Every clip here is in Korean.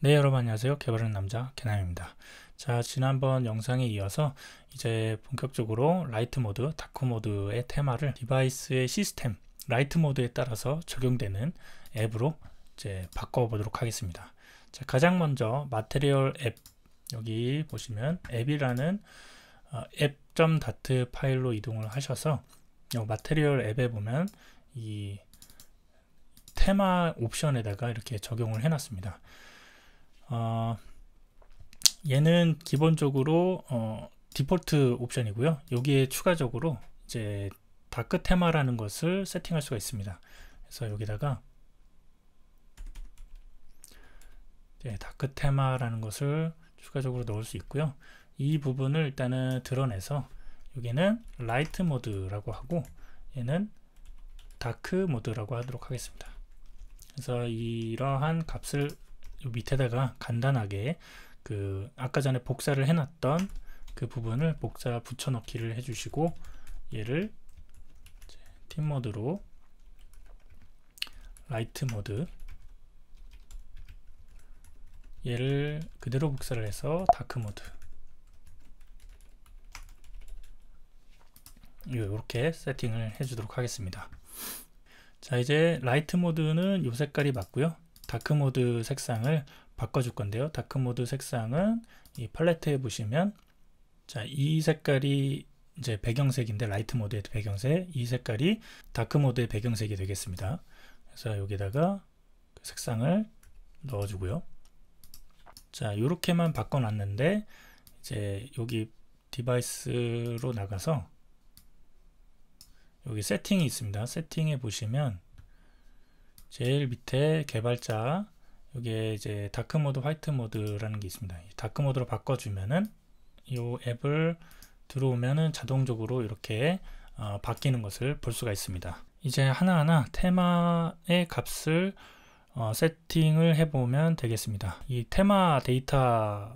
네 여러분 안녕하세요 개발하는 남자 개남입니다 자 지난번 영상에 이어서 이제 본격적으로 라이트 모드 다크 모드의 테마를 디바이스의 시스템 라이트 모드에 따라서 적용되는 앱으로 이제 바꿔보도록 하겠습니다 자 가장 먼저 마테리얼 앱 여기 보시면 앱이라는 어, 앱.dart 파일로 이동을 하셔서 요 마테리얼 앱에 보면 이 테마 옵션에다가 이렇게 적용을 해놨습니다 어, 얘는 기본적으로 어, 디폴트 옵션이고요. 여기에 추가적으로 이제 다크 테마라는 것을 세팅할 수가 있습니다. 그래서 여기다가 네, 다크 테마라는 것을 추가적으로 넣을 수 있고요. 이 부분을 일단은 드러내서 여기는 라이트 모드라고 하고 얘는 다크 모드라고 하도록 하겠습니다. 그래서 이러한 값을 밑에다가 간단하게 그 아까 전에 복사를 해놨던 그 부분을 복사 붙여넣기를 해주시고 얘를 팀 모드로 라이트 모드 얘를 그대로 복사를 해서 다크 모드 이렇게 세팅을 해주도록 하겠습니다. 자 이제 라이트 모드는 요 색깔이 맞고요. 다크모드 색상을 바꿔줄 건데요. 다크모드 색상은 이 팔레트에 보시면 자, 이 색깔이 이제 배경색인데 라이트 모드의 배경색, 이 색깔이 다크 모드의 배경색이 되겠습니다. 그래서 여기다가 그 색상을 넣어주고요. 자, 이렇게만 바꿔놨는데 이제 여기 디바이스로 나가서 여기 세팅이 있습니다. 세팅에 보시면 제일 밑에 개발자 이게 이제 다크 모드, 화이트 모드라는 게 있습니다. 다크 모드로 바꿔주면은 이 앱을 들어오면은 자동적으로 이렇게 어, 바뀌는 것을 볼 수가 있습니다. 이제 하나하나 테마의 값을 어, 세팅을 해보면 되겠습니다. 이 테마 데이터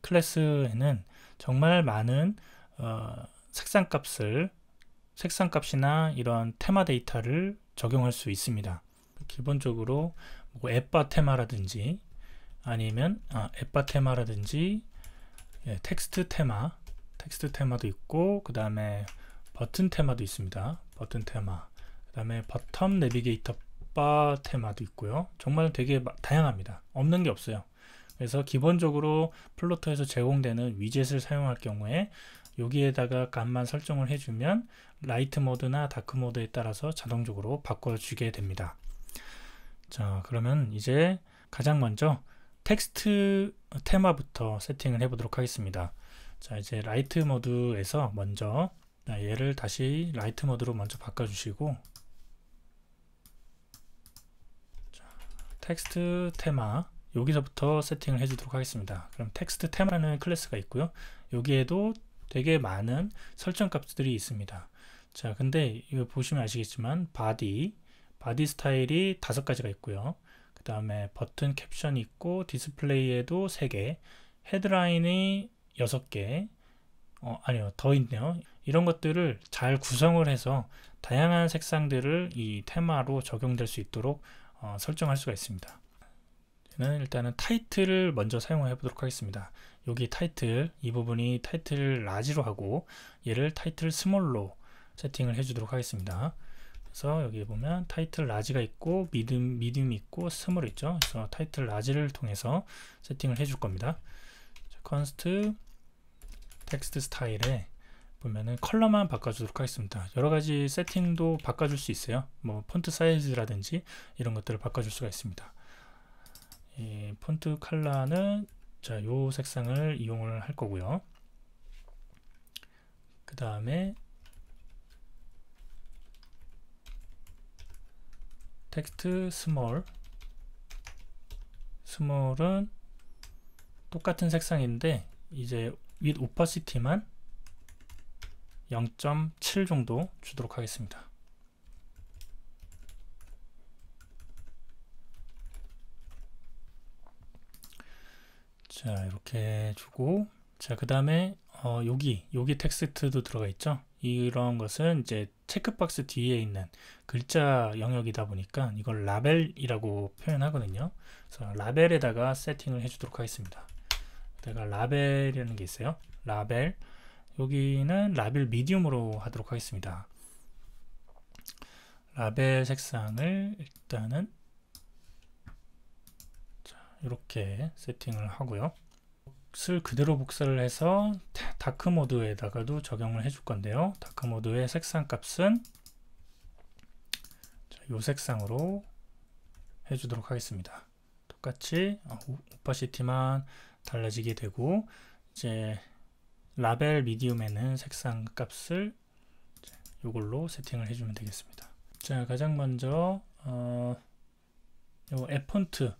클래스에는 정말 많은 어, 색상 값을 색상 값이나 이런 테마 데이터를 적용할 수 있습니다. 기본적으로 뭐 앱바 테마라든지 아니면 아, 앱바 테마라든지 예, 텍스트 테마 텍스트 테마도 있고 그 다음에 버튼 테마도 있습니다 버튼 테마 그 다음에 버텀 내비게이터 바 테마도 있고요 정말 되게 다양합니다 없는 게 없어요 그래서 기본적으로 플로터에서 제공되는 위젯을 사용할 경우에 여기에다가 값만 설정을 해주면 라이트 모드나 다크 모드에 따라서 자동적으로 바꿔주게 됩니다 자, 그러면 이제 가장 먼저 텍스트 테마부터 세팅을 해보도록 하겠습니다. 자, 이제 라이트 모드에서 먼저 얘를 다시 라이트 모드로 먼저 바꿔주시고 텍스트 테마 여기서부터 세팅을 해주도록 하겠습니다. 그럼 텍스트 테마라는 클래스가 있고요. 여기에도 되게 많은 설정 값들이 있습니다. 자, 근데 이거 보시면 아시겠지만 바디 바디 스타일이 다섯 가지가 있고요. 그 다음에 버튼 캡션이 있고 디스플레이에도 세개 헤드라인이 여섯 개 어, 아니요 더 있네요 이런 것들을 잘 구성을 해서 다양한 색상들을 이 테마로 적용될 수 있도록 어, 설정할 수가 있습니다 저는 일단은 타이틀을 먼저 사용해 보도록 하겠습니다 여기 타이틀 이 부분이 타이틀 라지로 하고 얘를 타이틀 스몰로 세팅을 해 주도록 하겠습니다 그래서 여기 보면 타이틀 라지가 있고 미디움, 미디 있고 스몰 있죠. 그래서 타이틀 라지를 통해서 세팅을 해 줄 겁니다. 컨스트 텍스트 스타일에 보면은 컬러만 바꿔주도록 하겠습니다. 여러 가지 세팅도 바꿔줄 수 있어요. 뭐 폰트 사이즈라든지 이런 것들을 바꿔줄 수가 있습니다. 이 폰트 컬러는 자, 요 색상을 이용을 할 거고요. 그 다음에 텍스트 스몰 스몰은 똑같은 색상인데 이제 윗 오퍼시티만 0.7 정도 주도록 하겠습니다. 자 이렇게 주고 자 그 다음에 어, 여기 여기 텍스트도 들어가 있죠 이런 것은 이제 체크박스 뒤에 있는 글자 영역이다 보니까 이걸 라벨이라고 표현하거든요. 그래서 라벨에다가 세팅을 해주도록 하겠습니다. 내가 라벨이라는 게 있어요. 라벨 여기는 라벨 미디움으로 하도록 하겠습니다. 라벨 색상을 일단은 이렇게 세팅을 하고요. 값을 그대로 복사를 해서 다크 모드에다가도 적용을 해 줄 건데요. 다크 모드의 색상 값은 요 색상으로 해주도록 하겠습니다. 똑같이 오파시티만 어, 달라지게 되고 이제 라벨 미디움에는 색상 값을 이걸로 세팅을 해주면 되겠습니다. 자 가장 먼저 어, 요 에폰트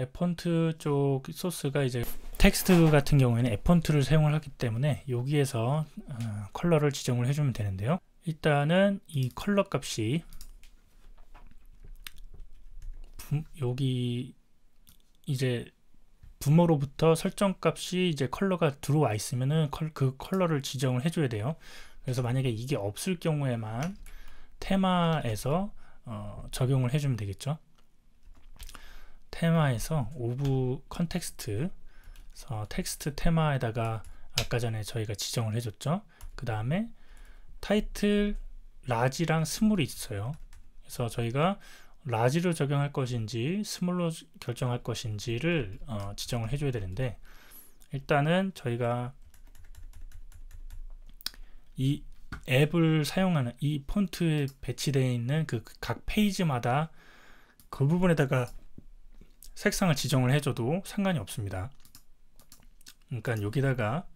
에폰트 쪽 소스가 이제 텍스트 같은 경우에는 앱폰트를 사용을 하기 때문에 여기에서 어, 컬러를 지정을 해주면 되는데요. 일단은 이 컬러 값이 여기 이제 부모로부터 설정 값이 이제 컬러가 들어와 있으면은 컬, 그 컬러를 지정을 해줘야 돼요. 그래서 만약에 이게 없을 경우에만 테마에서 어, 적용을 해주면 되겠죠. 테마에서 오브 컨텍스트 그래서 텍스트 테마에다가 아까 전에 저희가 지정을 해줬죠. 그 다음에 타이틀 라지랑 스몰이 있어요. 그래서 저희가 라지를 적용할 것인지 스몰로 결정할 것인지를 어, 지정을 해줘야 되는데 일단은 저희가 이 앱을 사용하는 이 폰트에 배치되어 있는 그 각 페이지마다 그 부분에다가 색상을 지정을 해줘도 상관이 없습니다. 그러니까 여기다가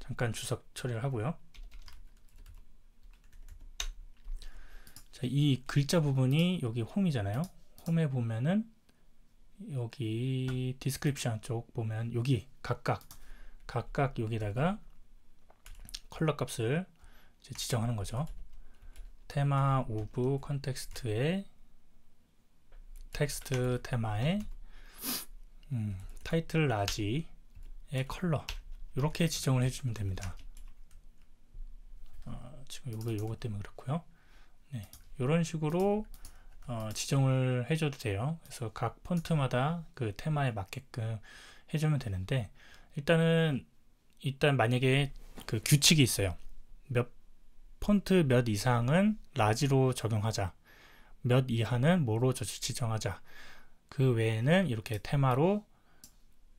잠깐 주석 처리를 하고요. 자, 이 글자 부분이 여기 홈이잖아요. 홈에 보면은 여기 디스크립션 쪽 보면 여기 각각 각각 여기다가 컬러 값을 지정하는 거죠. 테마 오브 컨텍스트에 텍스트 테마에 음, 타이틀 라지 의 컬러 이렇게 지정을 해주면 됩니다. 어, 지금 요거 요거 때문에 그렇고요. 네, 이런 식으로 어, 지정을 해줘도 돼요. 그래서 각 폰트마다 그 테마에 맞게끔 해주면 되는데 일단은 일단 만약에 그 규칙이 있어요. 몇 폰트 몇 이상은 라지로 적용하자. 몇 이하는 뭐로 지정하자. 그 외에는 이렇게 테마로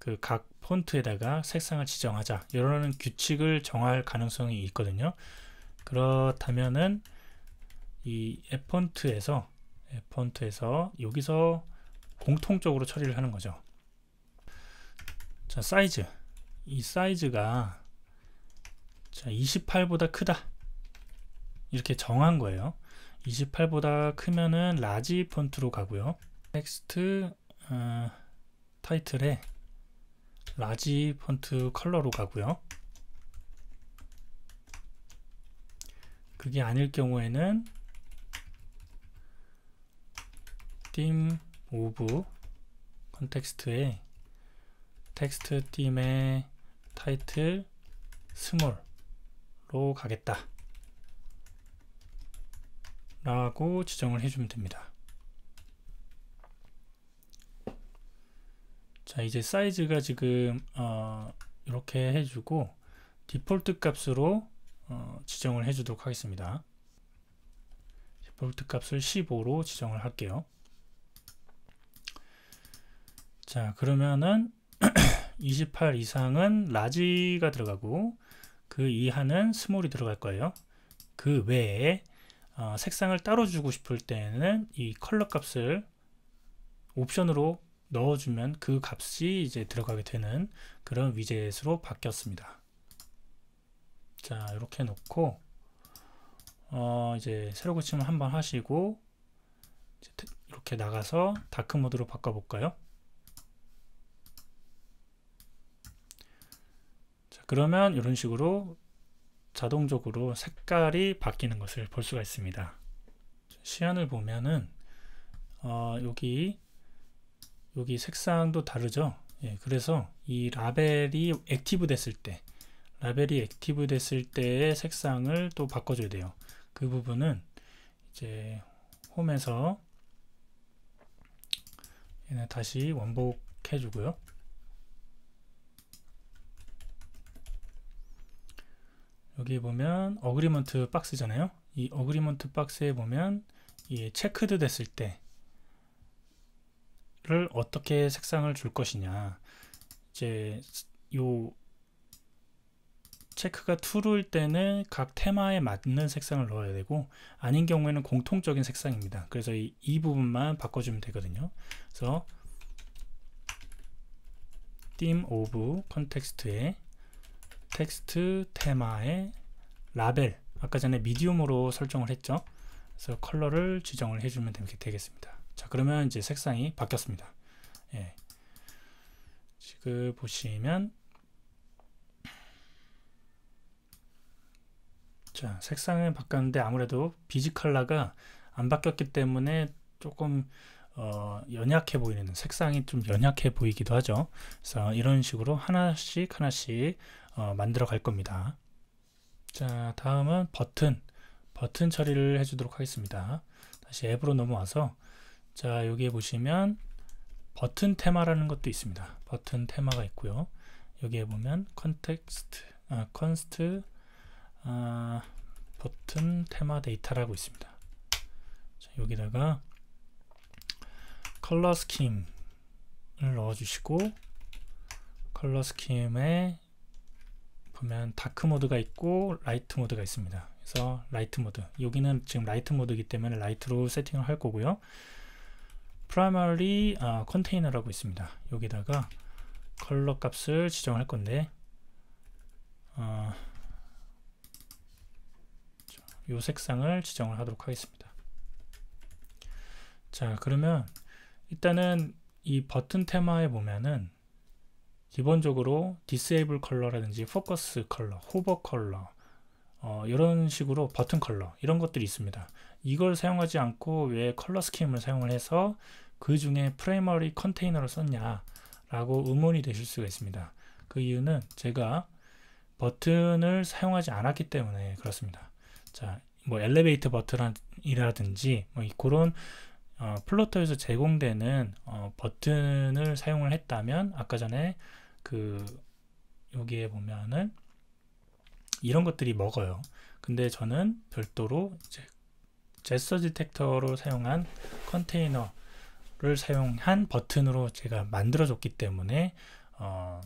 그각 폰트에다가 색상을 지정하자 이런 규칙을 정할 가능성이 있거든요 그렇다면은 이 앱폰트에서 앱폰트에서 여기서 공통적으로 처리를 하는 거죠 자 사이즈 이 사이즈가 자 28보다 크다 이렇게 정한 거예요 28보다 크면은 라지 폰트로 가고요 텍스트 어, 타이틀에 라지 폰트 컬러로 가고요. 그게 아닐 경우에는 띠 오브 컨텍스트에 텍스트 띠의 타이틀 스몰로 가겠다 라고 지정을 해주면 됩니다. 자 이제 사이즈가 지금 어, 이렇게 해주고 디폴트 값으로 어, 지정을 해주도록 하겠습니다. 디폴트 값을 15로 지정을 할게요. 자 그러면은 28 이상은 라지가 들어가고 그 이하는 스몰이 들어갈 거예요. 그 외에 어, 색상을 따로 주고 싶을 때는 이 컬러 값을 옵션으로 넣어주면 그 값이 이제 들어가게 되는 그런 위젯으로 바뀌었습니다. 자 이렇게 놓고 어, 이제 새로 고침을 한번 하시고 이렇게 나가서 다크 모드로 바꿔볼까요? 자, 그러면 이런 식으로 자동적으로 색깔이 바뀌는 것을 볼 수가 있습니다. 시안을 보면은 어, 여기 여기 색상도 다르죠 예, 그래서 이 라벨이 액티브 됐을 때 라벨이 액티브 됐을 때의 색상을 또 바꿔줘야 돼요 그 부분은 이제 홈에서 얘네 다시 원복해 주고요 여기 보면 어그리먼트 박스잖아요 이 어그리먼트 박스에 보면 이 체크드 됐을 때를 어떻게 색상을 줄 것이냐 이제 요 체크가 true일 때는 각 테마에 맞는 색상을 넣어야 되고 아닌 경우에는 공통적인 색상입니다 그래서 이, 이 부분만 바꿔주면 되거든요 그래서 theme of 컨텍스트에 텍스트 테마의 라벨 아까 전에 미디움으로 설정을 했죠 그래서 컬러를 지정을 해주면 되겠습니다 자 그러면 이제 색상이 바뀌었습니다. 예. 지금 보시면 자 색상은 바뀌었는데 아무래도 비지 컬러가 안 바뀌었기 때문에 조금 어, 연약해 보이는 색상이 좀 연약해 보이기도 하죠 그래서 이런 식으로 하나씩 하나씩 어, 만들어 갈 겁니다 자 다음은 버튼 버튼 처리를 해 주도록 하겠습니다 다시 앱으로 넘어와서 자 여기에 보시면 버튼 테마라는 것도 있습니다 버튼 테마가 있고요 여기에 보면 컨텍스트 아, 컨스트 아, 버튼 테마 데이터라고 있습니다 자, 여기다가 컬러 스킴을 넣어 주시고 컬러 스킴에 보면 다크 모드가 있고 라이트 모드가 있습니다 그래서 라이트 모드 여기는 지금 라이트 모드이기 때문에 라이트로 세팅을 할 거고요 p r i m a r y 아, 컨테이너라고 있습니다. 여기다가 컬러 값을 지정할 건데 어, 요 색상을 지정을 하도록 하겠습니다. 자 그러면 일단은 이 버튼 테마에 보면은 기본적으로 disable 컬러라든지 focus 컬러, hover 컬러 어, 이런 식으로 버튼 컬러 이런 것들이 있습니다. 이걸 사용하지 않고 왜 컬러 스킴을 사용을 해서 그 중에 프라이머리 컨테이너를 썼냐라고 의문이 되실 수가 있습니다. 그 이유는 제가 버튼을 사용하지 않았기 때문에 그렇습니다. 자, 뭐 엘리베이터 버튼이라든지 뭐 그런 어, 플로터에서 제공되는 어, 버튼을 사용을 했다면 아까 전에 그 여기에 보면은 이런 것들이 먹어요. 근데 저는 별도로 이제 제스 디텍터로 사용한 컨테이너 를 사용한 버튼으로 제가 만들어줬기 때문에 어,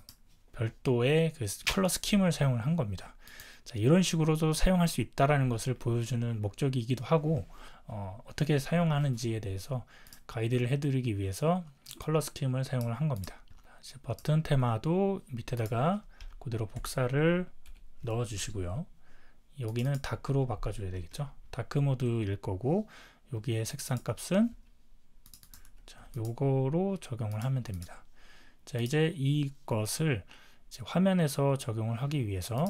별도의 그 컬러 스킴을 사용을 한 겁니다. 자, 이런 식으로도 사용할 수있다는 것을 보여주는 목적이기도 하고 어, 떻게 사용하는지에 대해서 가이드를 해드리기 위해서 컬러 스킴을 사용을 한 겁니다. 자, 버튼 테마도 밑에다가 그대로 복사를 넣어주시고요. 여기는 다크로 바꿔줘야 되겠죠. 다크 모드일 거고 여기에 색상 값은 요거로 적용을 하면 됩니다. 자 이제 이것을 이제 화면에서 적용을 하기 위해서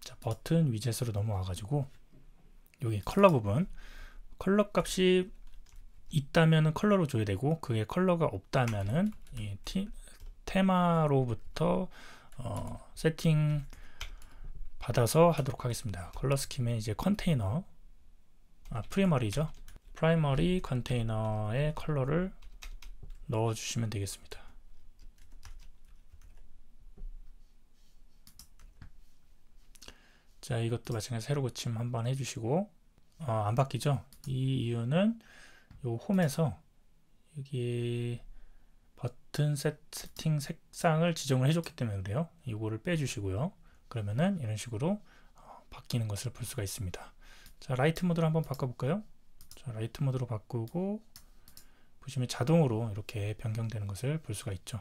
자, 버튼 위젯으로 넘어와 가지고 여기 컬러 부분 컬러 값이 있다면은 컬러로 줘야 되고 그게 컬러가 없다면은 이 티, 테마로부터 어, 세팅 받아서 하도록 하겠습니다. 컬러 스킴에 이제 컨테이너 아 프리머리죠. 프라이머리 컨테이너의 컬러를 넣어주시면 되겠습니다. 자 이것도 마찬가지 새로 고침 한번 해주시고 어, 안 바뀌죠? 이 이유는 요 홈에서 여기 버튼 세, 세팅 색상을 지정을 해줬기 때문에 그래요. 이거를 빼주시고요. 그러면은 이런 식으로 어, 바뀌는 것을 볼 수가 있습니다. 자 라이트 모드로 한번 바꿔볼까요? 자 라이트 모드로 바꾸고 보시면 자동으로 이렇게 변경되는 것을 볼 수가 있죠.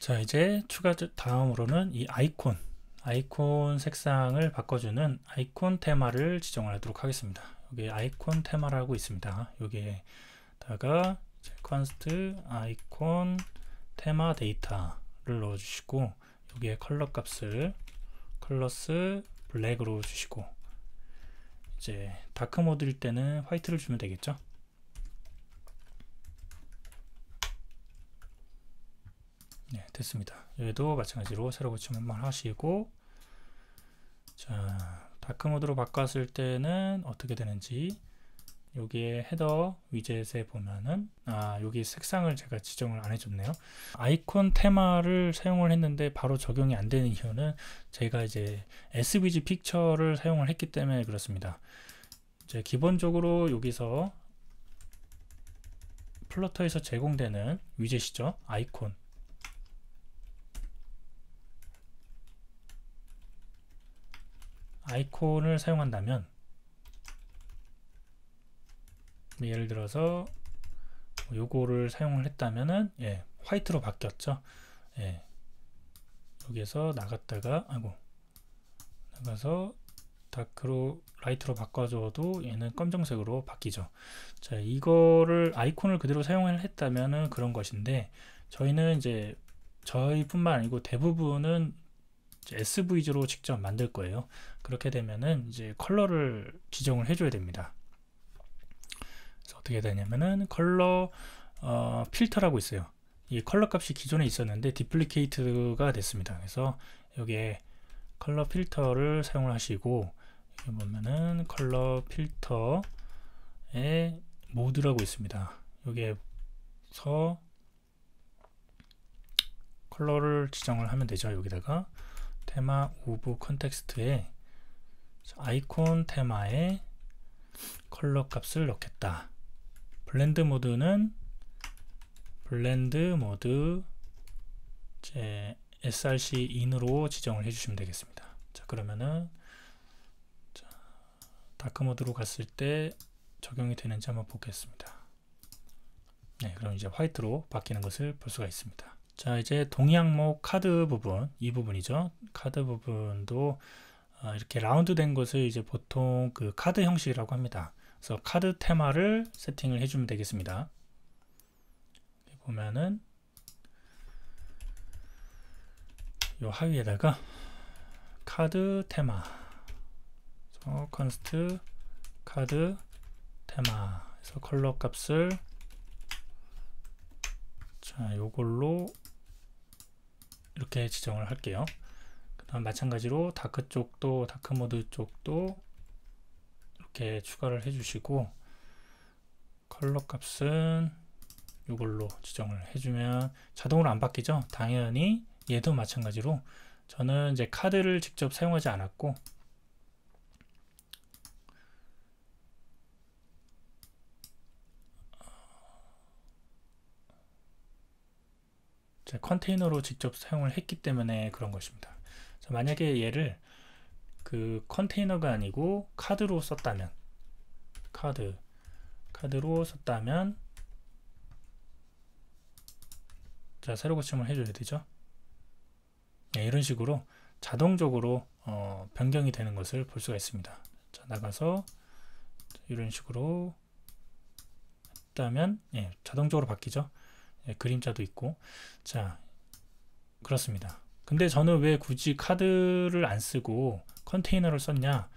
자 이제 추가 다음으로는 이 아이콘 아이콘 색상을 바꿔주는 아이콘 테마를 지정 하도록 하겠습니다. 여기 아이콘 테마라고 있습니다. 여기에다가 컨스트 아이콘 테마 데이터를 넣어주시고 여기에 컬러 값을 컬러스 블랙으로 주시고 이제 다크 모드일 때는 화이트를 주면 되겠죠. 네, 됐습니다. 얘도 마찬가지로 새로 고침 한번 하시고 자, 다크 모드로 바꿨을 때는 어떻게 되는지 여기에 헤더 위젯에 보면은 아 여기 색상을 제가 지정을 안 해줬네요 아이콘 테마를 사용을 했는데 바로 적용이 안 되는 이유는 제가 이제 SVG 픽처를 사용을 했기 때문에 그렇습니다 이제 기본적으로 여기서 플러터에서 제공되는 위젯이죠 아이콘 아이콘을 사용한다면 네, 예를 들어서 뭐 요거를 사용을 했다면은 예, 화이트로 바뀌었죠. 예, 여기에서 나갔다가 아고 나가서 다크로 라이트로 바꿔줘도 얘는 검정색으로 바뀌죠. 자, 이거를 아이콘을 그대로 사용을 했다면은 그런 것인데 저희는 이제 저희뿐만 아니고 대부분은 SVG로 직접 만들 거예요. 그렇게 되면은 이제 컬러를 지정을 해줘야 됩니다. 그래서 어떻게 되냐면은 컬러 어, 필터라고 있어요. 이 컬러 값이 기존에 있었는데 디플리케이트가 됐습니다. 그래서 여기에 컬러 필터를 사용을 하시고 여기 보면은 컬러 필터의 모드라고 있습니다. 여기에서 컬러를 지정을 하면 되죠. 여기다가 테마 오브 컨텍스트에 아이콘 테마에 컬러 값을 넣겠다. 블렌드 모드는 블렌드 모드 제 src in으로 지정을 해주시면 되겠습니다. 자 그러면은 자, 다크 모드로 갔을 때 적용이 되는지 한번 보겠습니다. 네, 그럼 이제 화이트로 바뀌는 것을 볼 수가 있습니다. 자 이제 동양목 카드 부분 이 부분이죠 카드 부분도 아, 이렇게 라운드 된 것을 이제 보통 그 카드 형식이라고 합니다 그래서 카드 테마를 세팅을 해주면 되겠습니다 보면은 요 하위에다가 카드 테마 컨스트 카드 테마 그래서 컬러 값을 자 요걸로 이렇게 지정을 할게요. 그다음 마찬가지로 다크 쪽도 다크 모드 쪽도 이렇게 추가를 해주시고 컬러 값은 이걸로 지정을 해주면 자동으로 안 바뀌죠. 당연히 얘도 마찬가지로 저는 이제 카드를 직접 사용하지 않았고 컨테이너로 직접 사용을 했기 때문에 그런 것입니다. 만약에 얘를 그 컨테이너가 아니고 카드로 썼다면 카드 카드로 썼다면 자 새로 고침을 해줘야 되죠. 네, 이런 식으로 자동적으로 어, 변경이 되는 것을 볼 수가 있습니다. 자, 나가서 이런 식으로 했다면 예, 자동적으로 바뀌죠. 예, 그림자도 있고 자 그렇습니다 근데 저는 왜 굳이 카드를 안 쓰고 컨테이너를 썼냐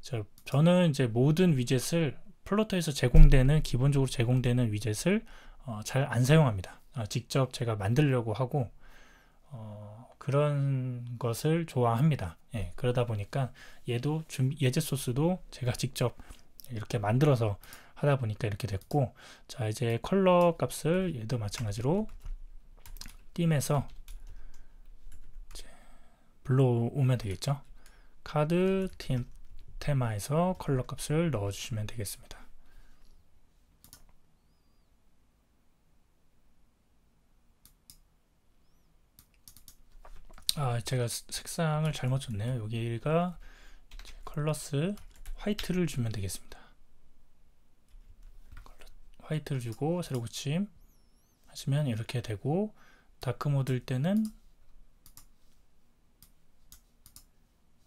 저, 저는 이제 모든 위젯을 플로터에서 제공되는 기본적으로 제공되는 위젯을 어, 잘안 사용합니다 어, 직접 제가 만들려고 하고 어, 그런 것을 좋아합니다 예, 그러다 보니까 얘도 예제 소스도 제가 직접 이렇게 만들어서 하다 보니까 이렇게 됐고 자 이제 컬러 값을 얘도 마찬가지로 띠면서 불러오면 되겠죠 카드 팀, 테마에서 컬러 값을 넣어 주시면 되겠습니다 아 제가 색상을 잘못 줬네요 여기가 컬러스 화이트를 주면 되겠습니다 화이트를 주고 새로 고침 하시면 이렇게 되고 다크 모드일 때는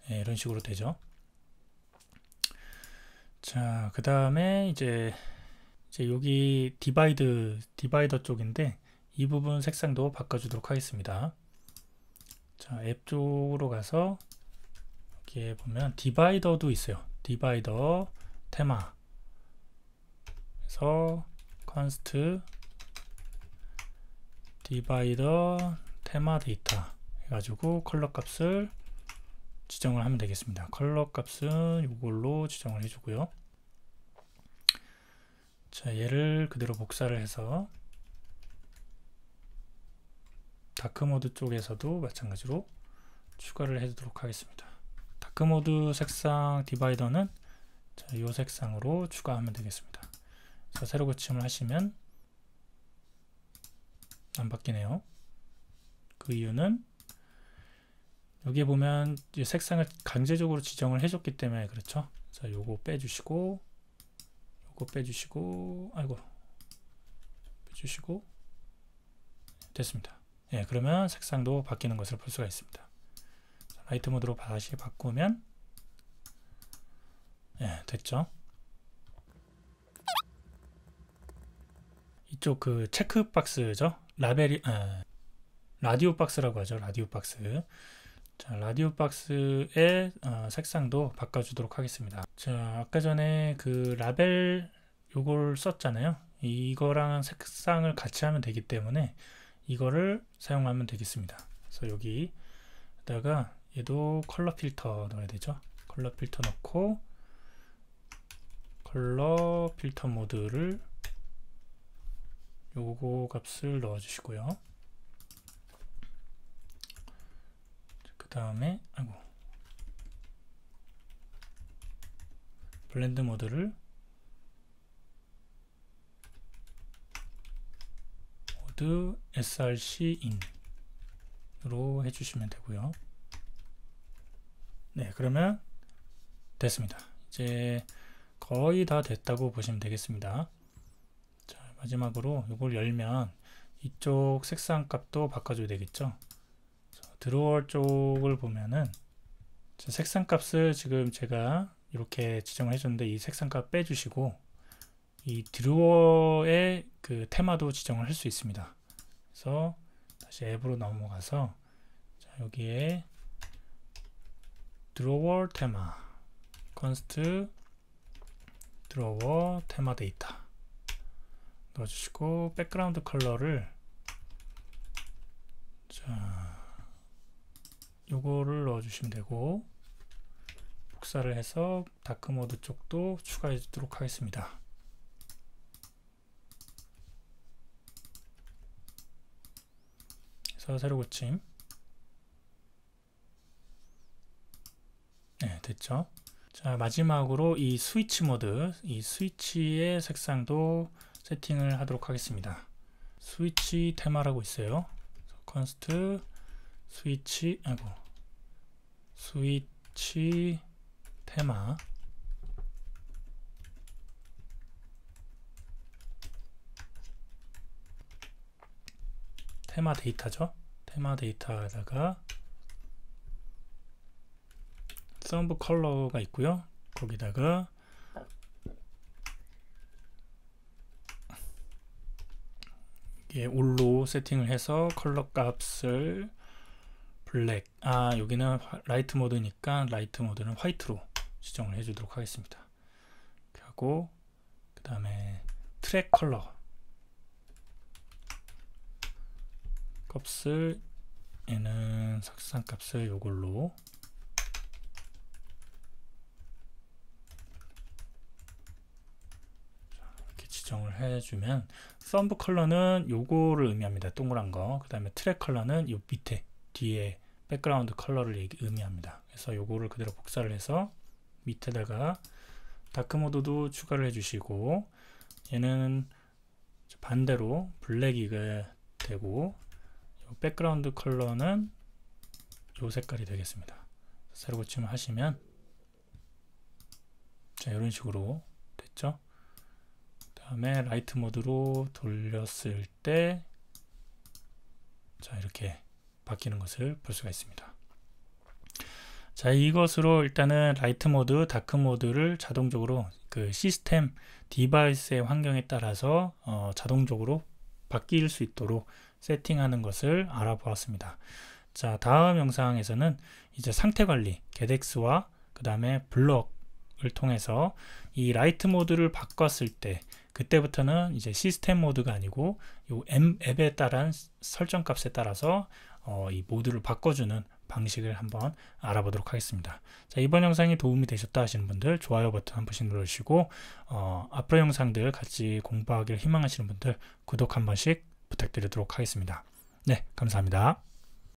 네, 이런 식으로 되죠. 자, 그 다음에 이제, 이제 여기 디바이드, 디바이더 쪽인데 이 부분 색상도 바꿔주도록 하겠습니다. 자, 앱 쪽으로 가서 여기에 보면 디바이더도 있어요. 디바이더 테마 그래서 const divider 테마 데이터 해가지고 컬러 값을 지정을 하면 되겠습니다. 컬러 값은 이걸로 지정을 해주고요. 자, 얘를 그대로 복사를 해서 다크모드 쪽에서도 마찬가지로 추가를 해주도록 하겠습니다. 다크모드 색상 디바이더는 이 색상으로 추가하면 되겠습니다. 그래서 새로 고침을 하시면 안 바뀌네요. 그 이유는 여기에 보면 색상을 강제적으로 지정을 해줬기 때문에 그렇죠. 자, 요거 빼주시고 요거 빼주시고 아이고 빼주시고 됐습니다. 예, 그러면 색상도 바뀌는 것을 볼 수가 있습니다. 라이트 모드로 다시 바꾸면 예, 됐죠. 이쪽 그 체크 박스죠. 라벨이 아, 라디오 박스라고 하죠. 라디오 박스. 자, 라디오 박스의 어, 색상도 바꿔주도록 하겠습니다. 자, 아까 전에 그 라벨 요걸 썼잖아요. 이거랑 색상을 같이 하면 되기 때문에 이거를 사용하면 되겠습니다. 그래서 여기다가 얘도 컬러 필터 넣어야 되죠. 컬러 필터 넣고 컬러 필터 모드를 요거 값을 넣어주시고요. 그 다음에 아이고 블렌드 모드를 모드 src in으로 해주시면 되고요. 네, 그러면 됐습니다. 이제 거의 다 됐다고 보시면 되겠습니다. 마지막으로 이걸 열면 이쪽 색상 값도 바꿔줘야 되겠죠. 드로어 쪽을 보면은 색상 값을 지금 제가 이렇게 지정을 해줬는데 이 색상 값 빼주시고 이 드로어의 그 테마도 지정을 할 수 있습니다. 그래서 다시 앱으로 넘어가서 여기에 드로어 테마 const 드로어 테마 데이터 넣어주시고 백그라운드 컬러를 자 요거를 넣어주시면 되고 복사를 해서 다크모드 쪽도 추가해 주도록 하겠습니다. 그래서 새로 고침 네 됐죠. 자 마지막으로 이 스위치 모드 이 스위치의 색상도 세팅을 하도록 하겠습니다. 스위치 테마라고 있어요. 컨스트 스위치 아이고 스위치 테마 테마 데이터죠. 테마 데이터에다가 썬브 컬러가 있고요. 거기다가 예, 올로 세팅을 해서 컬러 값을 블랙 아 여기는 라이트 모드니까 라이트 모드는 화이트로 지정을 해주도록 하겠습니다 하고 그 다음에 트랙 컬러 값을 얘는 색상 값을 이걸로 해주면 썸브 컬러는 요거를 의미합니다. 동그란 거. 그 다음에 트랙 컬러는 요 밑에 뒤에 백그라운드 컬러를 얘기, 의미합니다. 그래서 요거를 그대로 복사를 해서 밑에다가 다크 모드도 추가를 해주시고 얘는 반대로 블랙이 되고 백그라운드 컬러는 요 색깔이 되겠습니다. 새로 고침을 하시면 자 이런 식으로 됐죠? 다음에 라이트 모드로 돌렸을 때자 이렇게 바뀌는 것을 볼 수가 있습니다. 자 이것으로 일단은 라이트 모드, 다크 모드를 자동적으로 그 시스템 디바이스의 환경에 따라서 어, 자동적으로 바뀔 수 있도록 세팅하는 것을 알아보았습니다. 자 다음 영상에서는 이제 상태 관리, 게덱스와 그 다음에 블럭 통해서 이 라이트 모드를 바꿨을 때 그때부터는 이제 시스템 모드가 아니고 요 앱에 따른 설정 값에 따라서 어, 이 모드를 바꿔주는 방식을 한번 알아보도록 하겠습니다. 자, 이번 영상이 도움이 되셨다 하시는 분들 좋아요 버튼 한 번씩 눌러주시고 어, 앞으로 영상들 같이 공부하기를 희망하시는 분들 구독 한 번씩 부탁드리도록 하겠습니다. 네, 감사합니다.